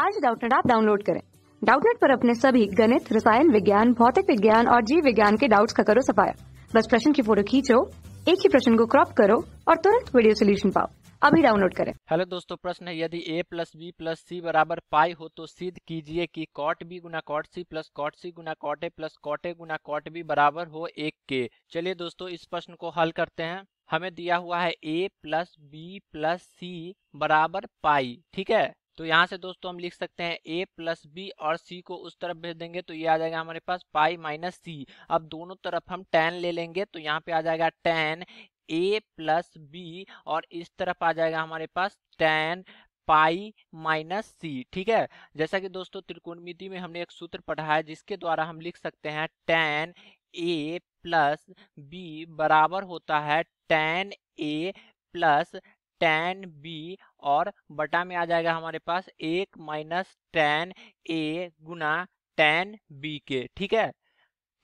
आज डाउटनेट आप डाउनलोड करें डाउटनेट पर अपने सभी गणित रसायन विज्ञान भौतिक विज्ञान और जीव विज्ञान के डाउट्स का करो सफाया बस प्रश्न की फोटो खींचो एक ही प्रश्न को क्रॉप करो और तुरंत वीडियो सोल्यूशन पाओ अभी डाउनलोड करें हेलो दोस्तों प्रश्न है यदि a plus B plus C बराबर पाई हो तो सिद्ध कीजिए कि कॉट बी गुना cot C plus cot C गुना cot A plus cot A गुना कॉट बी बराबर हो एक के चलिए दोस्तों इस प्रश्न को हल करते हैं हमें दिया हुआ है a plus B plus C बराबर पाई ठीक है तो यहाँ से दोस्तों हम लिख सकते हैं ए प्लस बी और सी को उस तरफ भेज देंगे तो ये आ जाएगा हमारे पास पाई माइनस सी अब दोनों तरफ हम टेन ले लेंगे तो यहाँ पे आ जाएगा टेन ए प्लस बी और इस तरफ आ जाएगा हमारे पास टेन पाई माइनस सी ठीक है जैसा कि दोस्तों त्रिकोणमिति में हमने एक सूत्र पढ़ा है जिसके द्वारा हम लिख सकते हैं टेन ए प्लस बी बराबर होता है tan A plus tan B और बटा में आ जाएगा हमारे पास एक माइनस टेन ए गुना टेन बी के ठीक है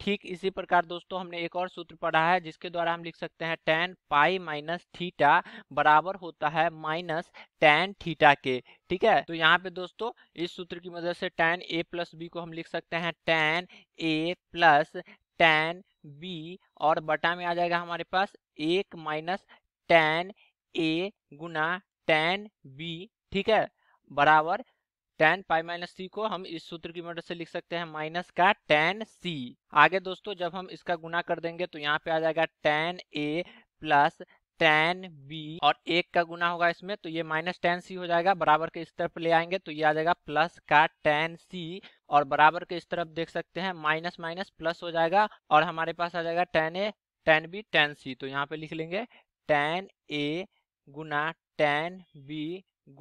ठीक इसी प्रकार दोस्तों हमने एक और सूत्र पढ़ा है जिसके द्वारा हम लिख सकते हैं टेन पाई माइनस थीटा बराबर होता है माइनस टेन थीटा के ठीक है तो यहाँ पे दोस्तों इस सूत्र की मदद से टेन ए प्लस बी को हम लिख सकते हैं tan A plus tan B और बटा में आ जाएगा हमारे पास एक माइनस टेन ए गुना टेन बी ठीक है बराबर टेन पाई माइनस सी को हम इस सूत्र की मदद से लिख सकते हैं माइनस का टेन सी आगे दोस्तों जब हम इसका गुना कर देंगे तो यहाँ पे आ जाएगा tan A plus tan B और एक का गुना होगा इसमें तो ये माइनस टेन सी हो जाएगा बराबर के इस तरफ ले आएंगे तो ये आ जाएगा प्लस का टेन सी और बराबर के इस तरफ देख सकते हैं माइनस माइनस प्लस हो जाएगा और हमारे पास आ जाएगा tan A tan B tan C तो यहाँ पे लिख लेंगे टेन ए गुना टेन बी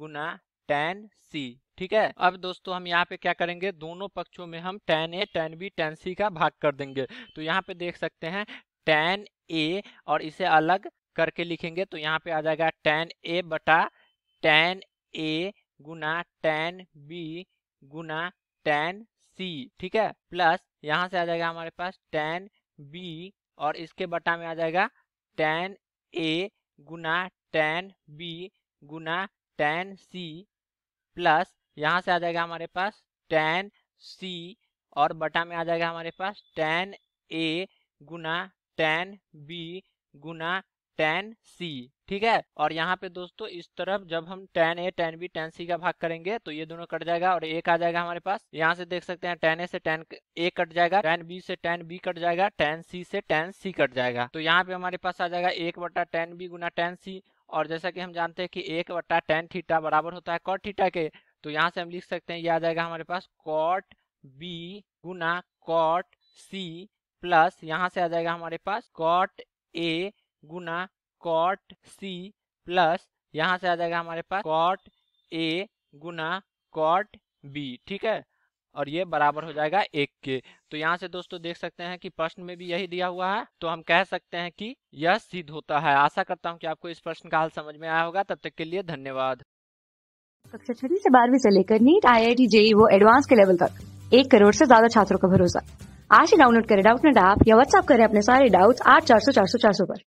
गुना टेन सी ठीक है अब दोस्तों हम यहाँ पे क्या करेंगे दोनों पक्षों में हम tan A tan B tan C का भाग कर देंगे तो यहाँ पे देख सकते हैं टेन ए और इसे अलग करके लिखेंगे तो यहाँ पे आ जाएगा टेन ए बटा टेन ए गुना टेन बी गुना टेन सी ठीक है प्लस यहाँ से आ जाएगा हमारे पास टेन बी और इसके बटा में आ जाएगा टेन ए गुना टेन बी गुना टेन सी प्लस यहाँ से आ जाएगा हमारे पास टेन सी और बटा में आ जाएगा हमारे पास टेन ए गुना टेन बी गुना टेन सी ठीक है और यहाँ पे दोस्तों इस तरफ जब हम tan A tan B tan C का भाग करेंगे तो ये दोनों कट जाएगा और एक आ जाएगा हमारे पास यहाँ से देख सकते हैं टेन ए से टेन ए कट जाएगा टेन बी से टेन बी कट जाएगा टेन सी से टेन सी कट जाएगा तो यहाँ पे हमारे पास आ जाएगा एक बटा टेन बी गुना टेन सी और जैसा कि हम जानते हैं कि एक बट्टा टेन थीटा बराबर होता है कॉट थीटा के तो यहाँ से हम लिख सकते हैं ये आ जाएगा हमारे पास कॉट बी गुना कॉट सी प्लस यहाँ से आ जाएगा हमारे पास कॉट ए गुना कॉट सी प्लस यहाँ से आ जाएगा हमारे पास कॉट ए गुना कॉट बी ठीक है और ये बराबर हो जाएगा एक के तो यहाँ से दोस्तों देख सकते हैं कि प्रश्न में भी यही दिया हुआ है तो हम कह सकते हैं कि यह सिद्ध होता है आशा करता हूँ कि आपको इस प्रश्न का हल समझ में आया होगा तब तक के लिए धन्यवाद कक्षा छठी से बारहवीं से लेकर NEET I I T JEE वो एडवांस के लेवल तक एक करोड़ से ज्यादा छात्रों का भरोसा आज ही डाउनलोड करें डाउट नेट ऐप या व्हाट्सअप करें अपने सारे डाउट आठ चार सौ चार सौ चार सौ पर